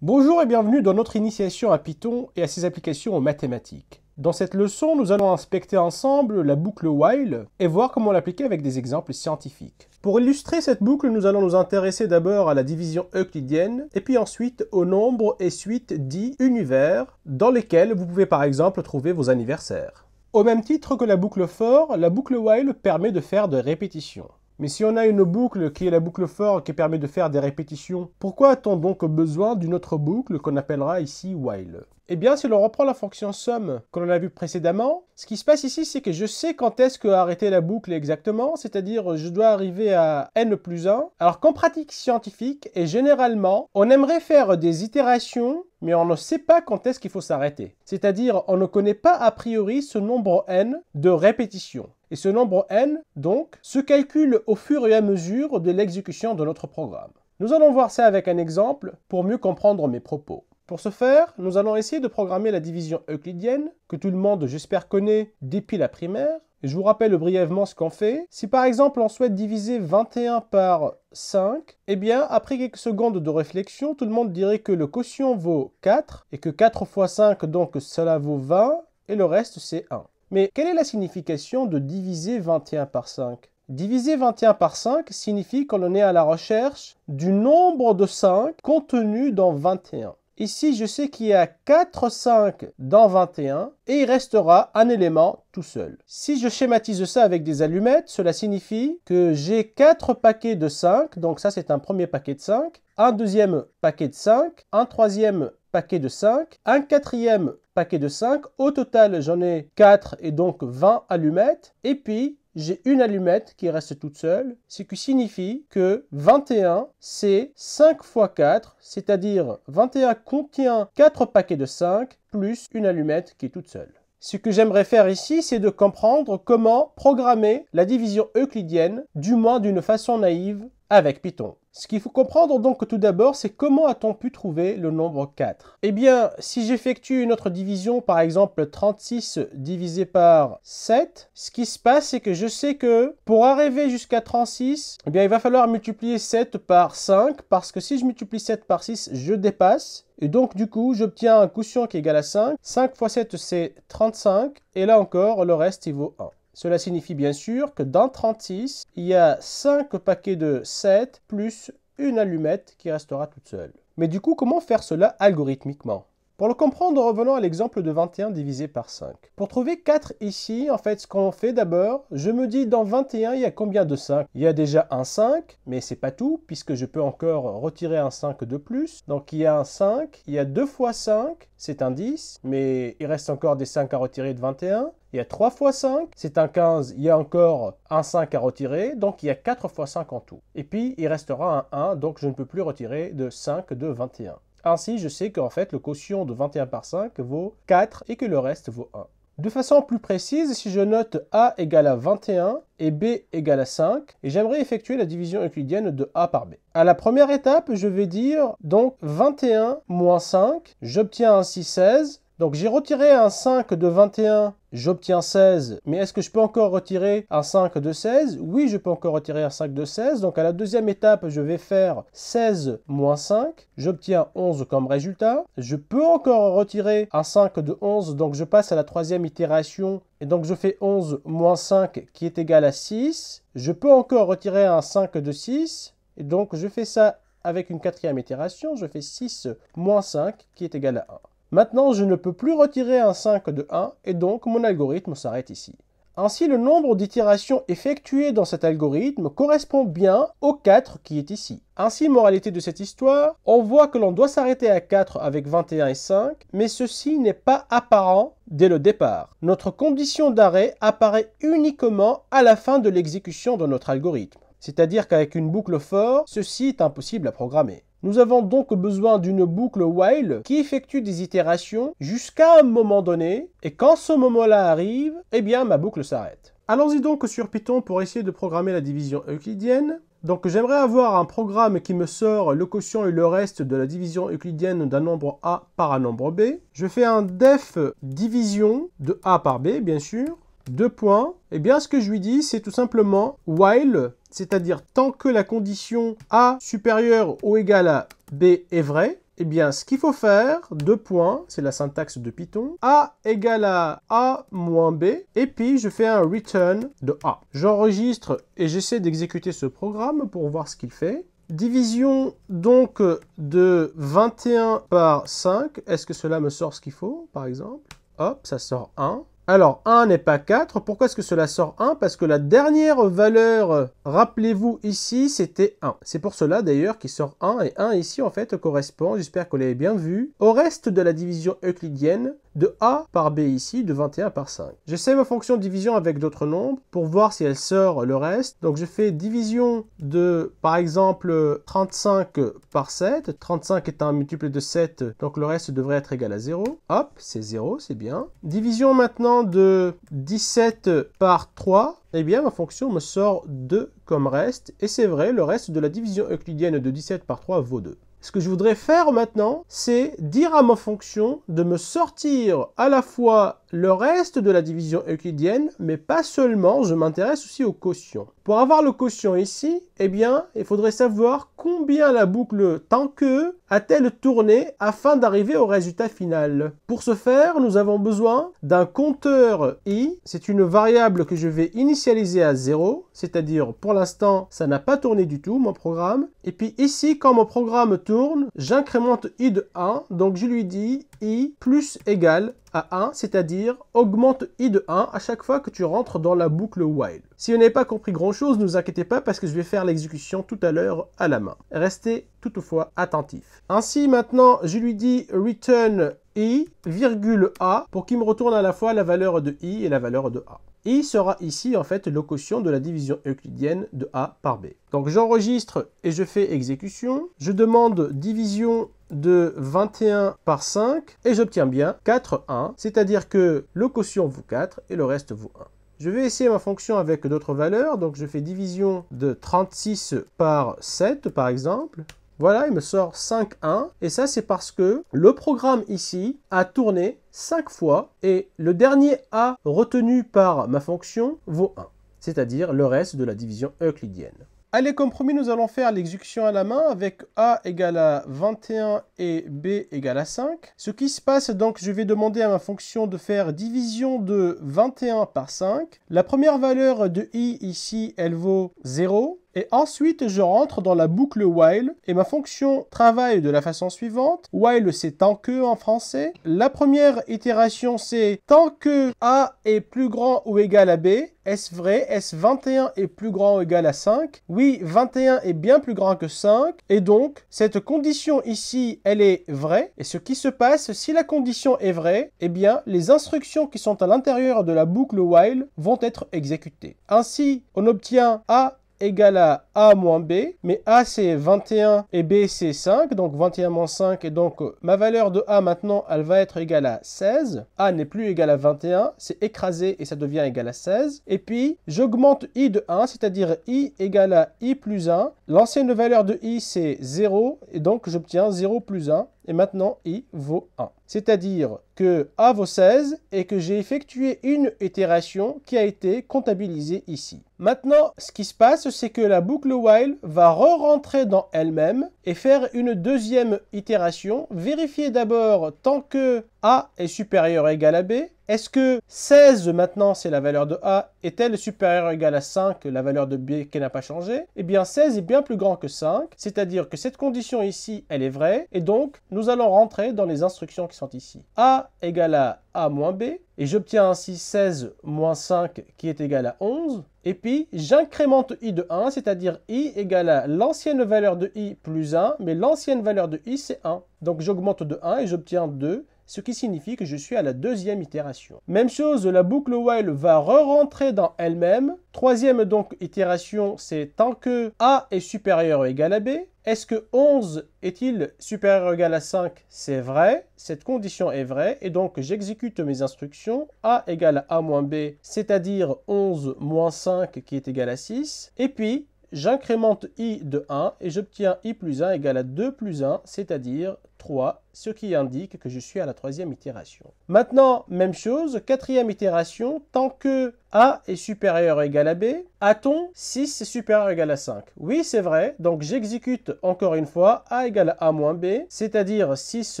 Bonjour et bienvenue dans notre initiation à Python et à ses applications en mathématiques. Dans cette leçon, nous allons inspecter ensemble la boucle while et voir comment l'appliquer avec des exemples scientifiques. Pour illustrer cette boucle, nous allons nous intéresser d'abord à la division euclidienne et puis ensuite aux nombres et suite dits univers dans lesquels vous pouvez par exemple trouver vos anniversaires. Au même titre que la boucle for, la boucle while permet de faire des répétitions. Mais si on a une boucle qui est la boucle for qui permet de faire des répétitions, pourquoi a-t-on donc besoin d'une autre boucle qu'on appellera ici while Eh bien, si l'on reprend la fonction sum que l'on a vue précédemment, ce qui se passe ici, c'est que je sais quand est-ce que arrêter la boucle exactement, c'est-à-dire je dois arriver à n plus 1. Alors qu'en pratique scientifique, et généralement, on aimerait faire des itérations mais on ne sait pas quand est-ce qu'il faut s'arrêter. C'est-à-dire, on ne connaît pas a priori ce nombre n de répétitions. Et ce nombre n, donc, se calcule au fur et à mesure de l'exécution de notre programme. Nous allons voir ça avec un exemple pour mieux comprendre mes propos. Pour ce faire, nous allons essayer de programmer la division euclidienne, que tout le monde j'espère connaît depuis la primaire. Et je vous rappelle brièvement ce qu'on fait. Si par exemple on souhaite diviser 21 par 5, eh bien après quelques secondes de réflexion, tout le monde dirait que le quotient vaut 4, et que 4 fois 5 donc cela vaut 20, et le reste c'est 1. Mais quelle est la signification de diviser 21 par 5 Diviser 21 par 5 signifie qu'on est à la recherche du nombre de 5 contenus dans 21. Ici, je sais qu'il y a 4 5 dans 21 et il restera un élément tout seul. Si je schématise ça avec des allumettes, cela signifie que j'ai 4 paquets de 5, donc ça c'est un premier paquet de 5, un deuxième paquet de 5, un troisième paquet de 5, un quatrième de 5. Au total, j'en ai 4 et donc 20 allumettes. Et puis, j'ai une allumette qui reste toute seule, ce qui signifie que 21, c'est 5 x 4, c'est-à-dire 21 contient 4 paquets de 5 plus une allumette qui est toute seule. Ce que j'aimerais faire ici, c'est de comprendre comment programmer la division euclidienne, du moins d'une façon naïve, avec Python. Ce qu'il faut comprendre donc tout d'abord, c'est comment a-t-on pu trouver le nombre 4 Eh bien, si j'effectue une autre division, par exemple 36 divisé par 7, ce qui se passe, c'est que je sais que pour arriver jusqu'à 36, eh bien, il va falloir multiplier 7 par 5, parce que si je multiplie 7 par 6, je dépasse. Et donc, du coup, j'obtiens un quotient qui est égal à 5. 5 fois 7, c'est 35. Et là encore, le reste, il vaut 1. Cela signifie bien sûr que dans 36, il y a 5 paquets de 7 plus une allumette qui restera toute seule. Mais du coup, comment faire cela algorithmiquement pour le comprendre, revenons à l'exemple de 21 divisé par 5. Pour trouver 4 ici, en fait, ce qu'on fait d'abord, je me dis dans 21, il y a combien de 5 Il y a déjà un 5, mais c'est pas tout, puisque je peux encore retirer un 5 de plus. Donc il y a un 5, il y a 2 fois 5, c'est un 10, mais il reste encore des 5 à retirer de 21. Il y a 3 fois 5, c'est un 15, il y a encore un 5 à retirer, donc il y a 4 fois 5 en tout. Et puis il restera un 1, donc je ne peux plus retirer de 5 de 21. Ainsi, je sais qu'en fait, le quotient de 21 par 5 vaut 4 et que le reste vaut 1. De façon plus précise, si je note A égale à 21 et B égale à 5, et j'aimerais effectuer la division euclidienne de A par B. À la première étape, je vais dire donc 21 moins 5, j'obtiens ainsi 16, donc j'ai retiré un 5 de 21, j'obtiens 16. Mais est-ce que je peux encore retirer un 5 de 16 Oui, je peux encore retirer un 5 de 16. Donc à la deuxième étape, je vais faire 16 moins 5. J'obtiens 11 comme résultat. Je peux encore retirer un 5 de 11. Donc je passe à la troisième itération. Et donc je fais 11 moins 5 qui est égal à 6. Je peux encore retirer un 5 de 6. Et donc je fais ça avec une quatrième itération. Je fais 6 moins 5 qui est égal à 1. Maintenant, je ne peux plus retirer un 5 de 1 et donc mon algorithme s'arrête ici. Ainsi, le nombre d'itérations effectuées dans cet algorithme correspond bien au 4 qui est ici. Ainsi, moralité de cette histoire, on voit que l'on doit s'arrêter à 4 avec 21 et 5, mais ceci n'est pas apparent dès le départ. Notre condition d'arrêt apparaît uniquement à la fin de l'exécution de notre algorithme. C'est-à-dire qu'avec une boucle fort, ceci est impossible à programmer. Nous avons donc besoin d'une boucle while qui effectue des itérations jusqu'à un moment donné, et quand ce moment-là arrive, eh bien ma boucle s'arrête. Allons-y donc sur Python pour essayer de programmer la division euclidienne. Donc j'aimerais avoir un programme qui me sort le quotient et le reste de la division euclidienne d'un nombre A par un nombre B. Je fais un def division de A par B, bien sûr. Deux points. Et eh bien ce que je lui dis, c'est tout simplement while c'est-à-dire tant que la condition A supérieure ou égal à B est vraie, eh bien, ce qu'il faut faire, deux points, c'est la syntaxe de Python, A égale à A moins B, et puis je fais un return de A. J'enregistre et j'essaie d'exécuter ce programme pour voir ce qu'il fait. Division donc de 21 par 5, est-ce que cela me sort ce qu'il faut, par exemple Hop, ça sort 1. Alors 1 n'est pas 4. Pourquoi est-ce que cela sort 1 Parce que la dernière valeur, rappelez-vous ici, c'était 1. C'est pour cela d'ailleurs qu'il sort 1 et 1 ici en fait correspond, j'espère que vous l'avez bien vu, au reste de la division euclidienne de A par B ici, de 21 par 5. J'essaie ma fonction division avec d'autres nombres pour voir si elle sort le reste. Donc je fais division de, par exemple, 35 par 7. 35 est un multiple de 7, donc le reste devrait être égal à 0. Hop, c'est 0, c'est bien. Division maintenant de 17 par 3 eh bien ma fonction me sort 2 comme reste, et c'est vrai, le reste de la division euclidienne de 17 par 3 vaut 2. Ce que je voudrais faire maintenant, c'est dire à ma fonction de me sortir à la fois le reste de la division euclidienne, mais pas seulement, je m'intéresse aussi aux quotients. Pour avoir le quotient ici, eh bien, il faudrait savoir combien la boucle tant que a-t-elle tourné afin d'arriver au résultat final. Pour ce faire, nous avons besoin d'un compteur i. C'est une variable que je vais initialiser à 0, c'est-à-dire pour l'instant, ça n'a pas tourné du tout, mon programme. Et puis ici, quand mon programme tourne, j'incrémente i de 1, donc je lui dis i plus égal à 1, c'est-à-dire augmente i de 1 à chaque fois que tu rentres dans la boucle while. Si vous n'avez pas compris grand-chose, ne vous inquiétez pas parce que je vais faire l'exécution tout à l'heure à la main. Restez toutefois attentif. Ainsi, maintenant, je lui dis return i, virgule a, pour qu'il me retourne à la fois la valeur de i et la valeur de a il sera ici en fait le quotient de la division euclidienne de a par b. Donc j'enregistre et je fais exécution. Je demande division de 21 par 5 et j'obtiens bien 4, 1, c'est-à-dire que le quotient vaut 4 et le reste vaut 1. Je vais essayer ma fonction avec d'autres valeurs, donc je fais division de 36 par 7 par exemple, voilà, il me sort 5 1 Et ça, c'est parce que le programme ici a tourné 5 fois et le dernier A retenu par ma fonction vaut 1, c'est-à-dire le reste de la division euclidienne. Allez, comme promis, nous allons faire l'exécution à la main avec A égale à 21 et B égale à 5. Ce qui se passe, donc, je vais demander à ma fonction de faire division de 21 par 5. La première valeur de i ici, elle vaut 0. Et ensuite, je rentre dans la boucle while et ma fonction travaille de la façon suivante. While, c'est tant que en français. La première itération, c'est tant que A est plus grand ou égal à B. Est-ce vrai Est-ce 21 est plus grand ou égal à 5 Oui, 21 est bien plus grand que 5. Et donc, cette condition ici, elle est vraie. Et ce qui se passe, si la condition est vraie, eh bien, les instructions qui sont à l'intérieur de la boucle while vont être exécutées. Ainsi, on obtient A égale à A moins B. Mais A c'est 21 et B c'est 5. Donc 21 moins 5. Et donc euh, ma valeur de A maintenant, elle va être égale à 16. A n'est plus égale à 21. C'est écrasé et ça devient égal à 16. Et puis j'augmente I de 1, c'est-à-dire I égale à I plus 1. L'ancienne valeur de i, c'est 0, et donc j'obtiens 0 plus 1, et maintenant i vaut 1. C'est-à-dire que a vaut 16, et que j'ai effectué une itération qui a été comptabilisée ici. Maintenant, ce qui se passe, c'est que la boucle while va re-rentrer dans elle-même, et faire une deuxième itération. Vérifier d'abord tant que A est supérieur ou égal à B. Est-ce que 16 maintenant c'est la valeur de A est-elle supérieure ou égale à 5 la valeur de B qui n'a pas changé Eh bien 16 est bien plus grand que 5, c'est-à-dire que cette condition ici elle est vraie et donc nous allons rentrer dans les instructions qui sont ici. A égale à A moins B et j'obtiens ainsi 16 moins 5 qui est égal à 11. Et puis, j'incrémente i de 1, c'est-à-dire i égale à l'ancienne valeur de i plus 1, mais l'ancienne valeur de i, c'est 1. Donc, j'augmente de 1 et j'obtiens 2 ce qui signifie que je suis à la deuxième itération. Même chose, la boucle while va re-rentrer dans elle-même. Troisième donc itération, c'est tant que A est supérieur ou égal à B, est-ce que 11 est-il supérieur ou égal à 5 C'est vrai, cette condition est vraie, et donc j'exécute mes instructions, a égale à a moins b, c'est-à-dire 11 moins 5 qui est égal à 6, et puis J'incrémente i de 1 et j'obtiens i plus 1 égale à 2 plus 1, c'est-à-dire 3, ce qui indique que je suis à la troisième itération. Maintenant, même chose, quatrième itération, tant que a est supérieur ou égal à b, a-t-on 6 supérieur ou égal à 5 Oui, c'est vrai, donc j'exécute encore une fois a égale à a moins b, c'est-à-dire 6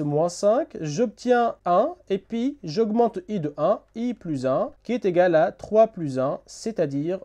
moins 5, j'obtiens 1, et puis j'augmente i de 1, i plus 1, qui est égal à 3 plus 1, c'est-à-dire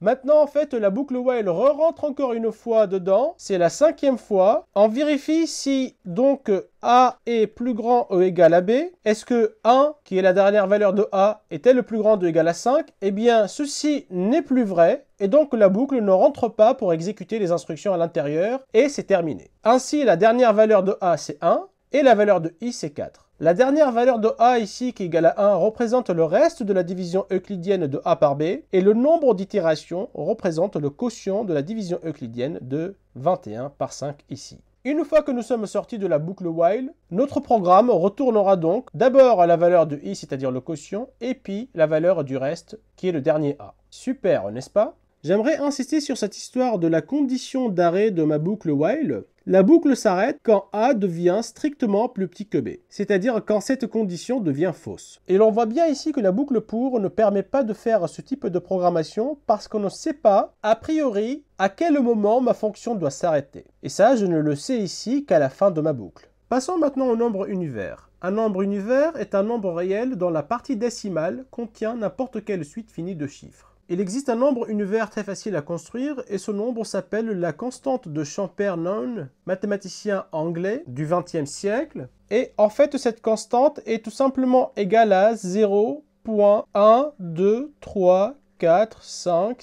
Maintenant, en fait, la boucle while re-rentre encore une fois dedans. C'est la cinquième fois. On vérifie si, donc, A est plus grand ou égal à B. Est-ce que 1, qui est la dernière valeur de A, était le plus grand ou égal à 5 Eh bien, ceci n'est plus vrai et donc la boucle ne rentre pas pour exécuter les instructions à l'intérieur, et c'est terminé. Ainsi, la dernière valeur de A, c'est 1, et la valeur de I, c'est 4. La dernière valeur de A ici, qui est égale à 1, représente le reste de la division euclidienne de A par B, et le nombre d'itérations représente le quotient de la division euclidienne de 21 par 5 ici. Une fois que nous sommes sortis de la boucle while, notre programme retournera donc d'abord à la valeur de i, c'est-à-dire le quotient, et puis la valeur du reste, qui est le dernier a. Super, n'est-ce pas J'aimerais insister sur cette histoire de la condition d'arrêt de ma boucle while. La boucle s'arrête quand A devient strictement plus petit que B, c'est-à-dire quand cette condition devient fausse. Et l'on voit bien ici que la boucle pour ne permet pas de faire ce type de programmation parce qu'on ne sait pas, a priori, à quel moment ma fonction doit s'arrêter. Et ça, je ne le sais ici qu'à la fin de ma boucle. Passons maintenant au nombre univers. Un nombre univers est un nombre réel dont la partie décimale contient n'importe quelle suite finie de chiffres. Il existe un nombre univers très facile à construire et ce nombre s'appelle la constante de Champernon, mathématicien anglais du XXe siècle. Et en fait, cette constante est tout simplement égale à 3 4, 5,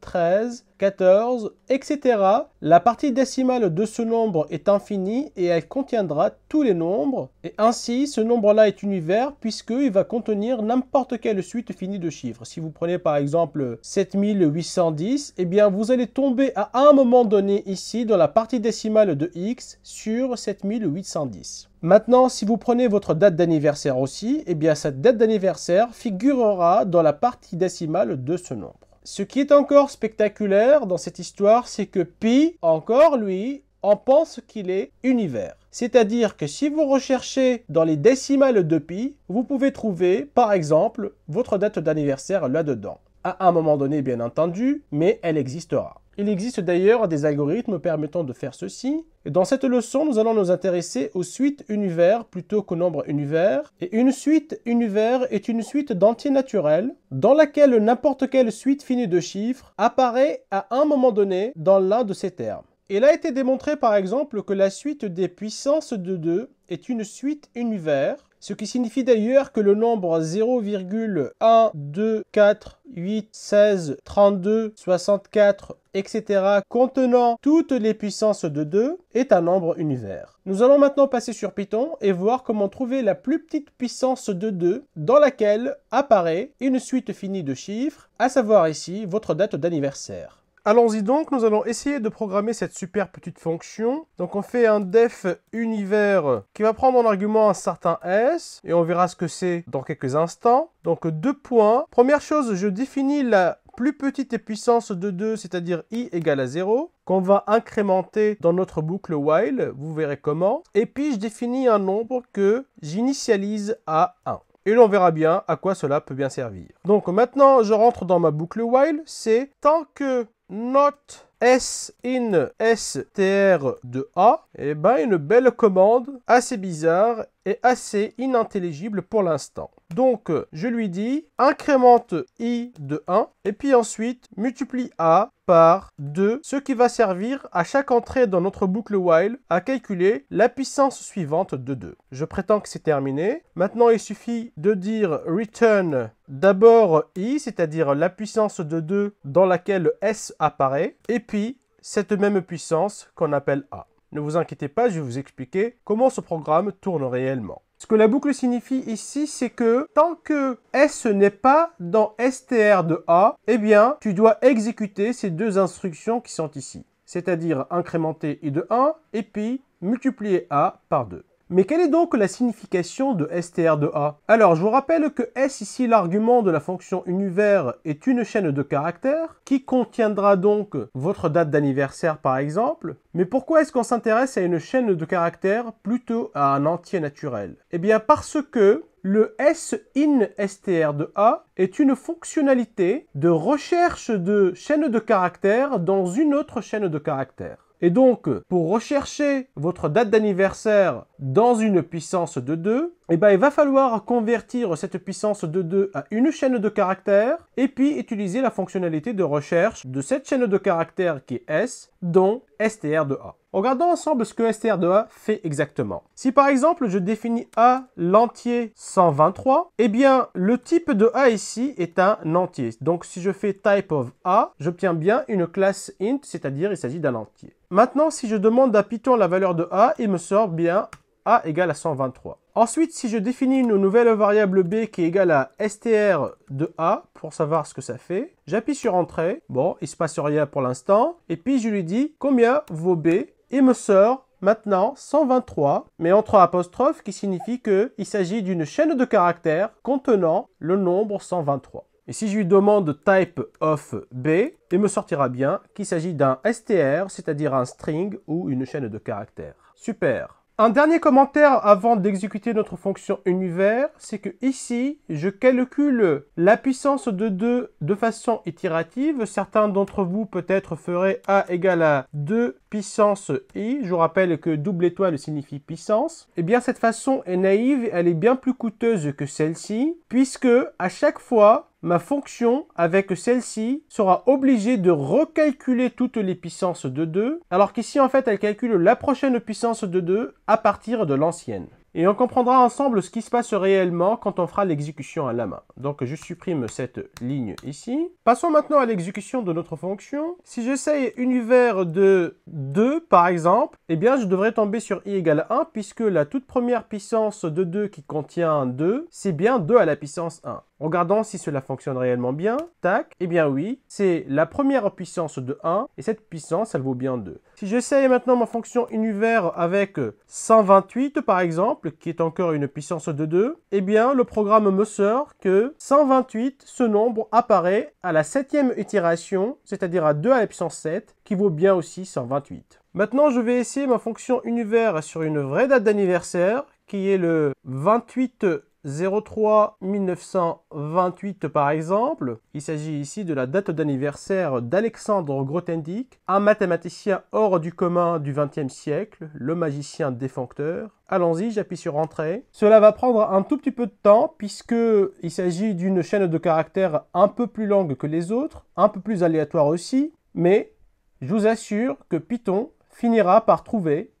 13, 14, etc. La partie décimale de ce nombre est infinie et elle contiendra tous les nombres. Et ainsi, ce nombre-là est univers puisqu'il va contenir n'importe quelle suite finie de chiffres. Si vous prenez par exemple 7810, eh bien vous allez tomber à un moment donné ici dans la partie décimale de x sur 7810. Maintenant, si vous prenez votre date d'anniversaire aussi, eh bien cette date d'anniversaire figurera dans la partie décimale de ce nombre. Ce qui est encore spectaculaire dans cette histoire, c'est que Pi, encore lui, en pense qu'il est univers. C'est-à-dire que si vous recherchez dans les décimales de pi, vous pouvez trouver, par exemple, votre date d'anniversaire là-dedans. À un moment donné, bien entendu, mais elle existera. Il existe d'ailleurs des algorithmes permettant de faire ceci. dans cette leçon, nous allons nous intéresser aux suites univers plutôt qu'aux nombres univers. Et une suite univers est une suite d'entiers naturels dans laquelle n'importe quelle suite finie de chiffres apparaît à un moment donné dans l'un de ces termes. Il a été démontré par exemple que la suite des puissances de 2 est une suite univers ce qui signifie d'ailleurs que le nombre 0,1248163264 etc. contenant toutes les puissances de 2 est un nombre univers. Nous allons maintenant passer sur Python et voir comment trouver la plus petite puissance de 2 dans laquelle apparaît une suite finie de chiffres, à savoir ici votre date d'anniversaire. Allons-y donc, nous allons essayer de programmer cette super petite fonction. Donc on fait un def univers qui va prendre en argument un certain s et on verra ce que c'est dans quelques instants. Donc deux points. Première chose, je définis la plus petite puissance de 2, c'est-à-dire i égale à 0, qu'on va incrémenter dans notre boucle while, vous verrez comment. Et puis je définis un nombre que j'initialise à 1 et l'on verra bien à quoi cela peut bien servir. Donc maintenant, je rentre dans ma boucle while, c'est tant que note S in STR de A, et eh ben une belle commande assez bizarre et assez inintelligible pour l'instant. Donc, je lui dis, incrémente i de 1, et puis ensuite, multiplie a par 2, ce qui va servir à chaque entrée dans notre boucle while à calculer la puissance suivante de 2. Je prétends que c'est terminé. Maintenant, il suffit de dire return d'abord i, c'est-à-dire la puissance de 2 dans laquelle s apparaît, et puis cette même puissance qu'on appelle a. Ne vous inquiétez pas, je vais vous expliquer comment ce programme tourne réellement. Ce que la boucle signifie ici, c'est que tant que S n'est pas dans STR de A, eh bien, tu dois exécuter ces deux instructions qui sont ici. C'est-à-dire incrémenter I de 1 et puis multiplier A par 2. Mais quelle est donc la signification de str de A Alors, je vous rappelle que S ici, l'argument de la fonction univers est une chaîne de caractères qui contiendra donc votre date d'anniversaire par exemple. Mais pourquoi est-ce qu'on s'intéresse à une chaîne de caractères plutôt à un entier naturel Eh bien parce que le S in str de A est une fonctionnalité de recherche de chaîne de caractères dans une autre chaîne de caractères. Et donc, pour rechercher votre date d'anniversaire dans une puissance de 2, eh ben, il va falloir convertir cette puissance de 2 à une chaîne de caractères et puis utiliser la fonctionnalité de recherche de cette chaîne de caractères qui est S, dont str de A. Regardons ensemble ce que str de A fait exactement. Si par exemple je définis A l'entier 123, eh bien le type de A ici est un entier. Donc si je fais type of A, j'obtiens bien une classe int, c'est-à-dire il s'agit d'un entier. Maintenant, si je demande à Python la valeur de a, il me sort bien a égale à 123. Ensuite, si je définis une nouvelle variable b qui est égale à str de a pour savoir ce que ça fait, j'appuie sur entrée. Bon, il se passe rien pour l'instant. Et puis je lui dis combien vaut b. Il me sort maintenant 123, mais entre apostrophes, qui signifie qu'il s'agit d'une chaîne de caractères contenant le nombre 123. Et si je lui demande type of B, il me sortira bien qu'il s'agit d'un str, c'est-à-dire un string ou une chaîne de caractères. Super Un dernier commentaire avant d'exécuter notre fonction univers, c'est que ici, je calcule la puissance de 2 de façon itérative. Certains d'entre vous peut-être feraient A égale à 2 puissance i. Je vous rappelle que double étoile signifie puissance. Eh bien, cette façon est naïve, elle est bien plus coûteuse que celle-ci, puisque à chaque fois ma fonction avec celle-ci sera obligée de recalculer toutes les puissances de 2, alors qu'ici en fait elle calcule la prochaine puissance de 2 à partir de l'ancienne. Et on comprendra ensemble ce qui se passe réellement quand on fera l'exécution à la main. Donc je supprime cette ligne ici. Passons maintenant à l'exécution de notre fonction. Si j'essaye univers de 2 par exemple, eh bien je devrais tomber sur i égale 1 puisque la toute première puissance de 2 qui contient 2, c'est bien 2 à la puissance 1. Regardons si cela fonctionne réellement bien. Tac, eh bien oui, c'est la première puissance de 1, et cette puissance, elle vaut bien 2. Si j'essaye maintenant ma fonction univers avec 128, par exemple, qui est encore une puissance de 2, eh bien le programme me sort que 128, ce nombre apparaît à la septième itération, c'est-à-dire à 2 à la 7, qui vaut bien aussi 128. Maintenant, je vais essayer ma fonction univers sur une vraie date d'anniversaire, qui est le 28 03 1928 par exemple, il s'agit ici de la date d'anniversaire d'Alexandre Grothendieck, un mathématicien hors du commun du XXe siècle, le magicien défuncteur. Allons-y, j'appuie sur Entrée. Cela va prendre un tout petit peu de temps puisque il s'agit d'une chaîne de caractères un peu plus longue que les autres, un peu plus aléatoire aussi, mais je vous assure que Python finira par trouver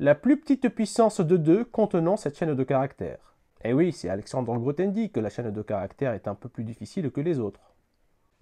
la plus petite puissance de 2 contenant cette chaîne de caractères. Eh oui, c'est Alexandre Grothendieck que la chaîne de caractère est un peu plus difficile que les autres.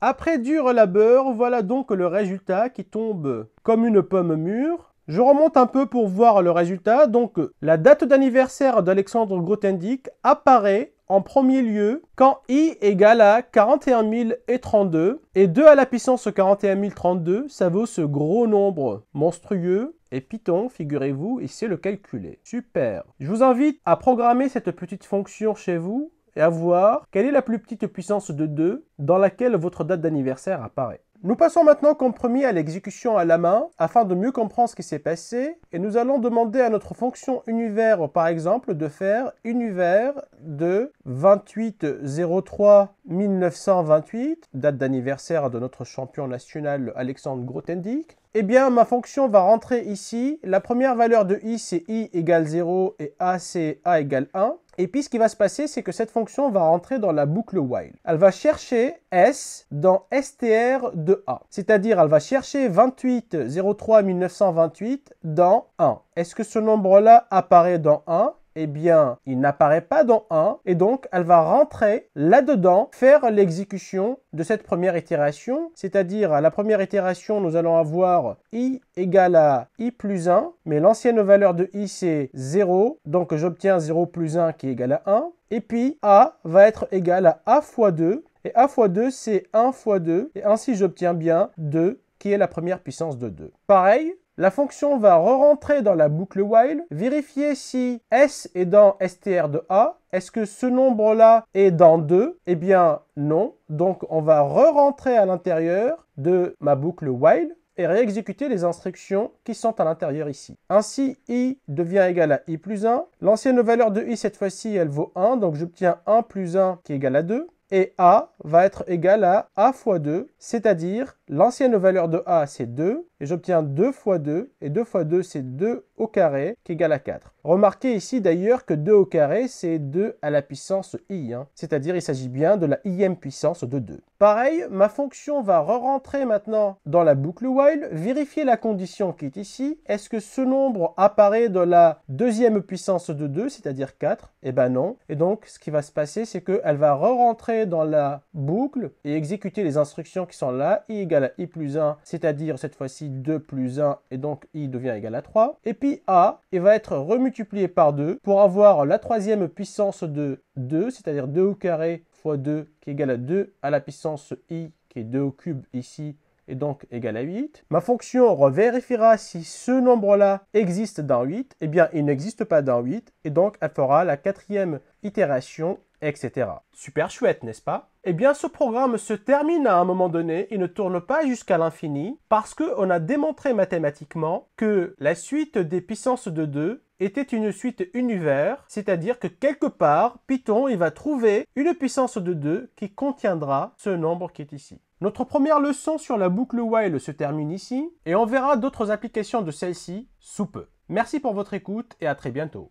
Après dur labeur, voilà donc le résultat qui tombe comme une pomme mûre. Je remonte un peu pour voir le résultat. Donc, la date d'anniversaire d'Alexandre Grothendieck apparaît en premier lieu, quand i égale à 41 032 et 2 à la puissance 41 032, ça vaut ce gros nombre monstrueux. Et Python, figurez-vous, il sait le calculer. Super. Je vous invite à programmer cette petite fonction chez vous et à voir quelle est la plus petite puissance de 2 dans laquelle votre date d'anniversaire apparaît. Nous passons maintenant comme promis, à l'exécution à la main afin de mieux comprendre ce qui s'est passé et nous allons demander à notre fonction univers par exemple de faire univers de 2803 1928, date d'anniversaire de notre champion national Alexandre Grothendieck, eh bien ma fonction va rentrer ici. La première valeur de i, c'est i égale 0 et a, c'est a égale 1. Et puis ce qui va se passer, c'est que cette fonction va rentrer dans la boucle while. Elle va chercher s dans str de a. C'est-à-dire, elle va chercher 28 1928 dans 1. Est-ce que ce nombre-là apparaît dans 1 eh bien, il n'apparaît pas dans 1, et donc elle va rentrer là-dedans, faire l'exécution de cette première itération, c'est-à-dire à la première itération, nous allons avoir i égale à i plus 1, mais l'ancienne valeur de i c'est 0, donc j'obtiens 0 plus 1 qui est égal à 1, et puis a va être égal à a fois 2, et a fois 2 c'est 1 fois 2, et ainsi j'obtiens bien 2 qui est la première puissance de 2. Pareil, la fonction va re-rentrer dans la boucle while, vérifier si S est dans str de A, est-ce que ce nombre-là est dans 2 Eh bien non, donc on va re-rentrer à l'intérieur de ma boucle while et réexécuter les instructions qui sont à l'intérieur ici. Ainsi, i devient égal à i plus 1. L'ancienne valeur de i, cette fois-ci, elle vaut 1, donc j'obtiens 1 plus 1 qui est égal à 2. Et a va être égal à a fois 2, c'est-à-dire L'ancienne valeur de a, c'est 2, et j'obtiens 2 fois 2, et 2 fois 2, c'est 2 au carré, qui égal à 4. Remarquez ici d'ailleurs que 2 au carré, c'est 2 à la puissance i, hein. c'est-à-dire il s'agit bien de la ième puissance de 2. Pareil, ma fonction va re-rentrer maintenant dans la boucle while, vérifier la condition qui est ici. Est-ce que ce nombre apparaît de la deuxième puissance de 2, c'est-à-dire 4 Eh ben non. Et donc, ce qui va se passer, c'est qu'elle va re-rentrer dans la boucle et exécuter les instructions qui sont là, i égale à i plus 1, c'est-à-dire cette fois-ci 2 plus 1, et donc i devient égal à 3. Et puis a, il va être remultiplié par 2 pour avoir la troisième puissance de 2, c'est-à-dire 2 au carré fois 2 qui est égal à 2 à la puissance i qui est 2 au cube ici et donc égal à 8. Ma fonction revérifiera si ce nombre-là existe dans 8. et eh bien, il n'existe pas dans 8 et donc elle fera la quatrième itération etc. Super chouette, n'est-ce pas Eh bien, ce programme se termine à un moment donné et ne tourne pas jusqu'à l'infini parce qu'on a démontré mathématiquement que la suite des puissances de 2 était une suite univers, c'est-à-dire que quelque part, Python il va trouver une puissance de 2 qui contiendra ce nombre qui est ici. Notre première leçon sur la boucle while se termine ici, et on verra d'autres applications de celle-ci sous peu. Merci pour votre écoute et à très bientôt.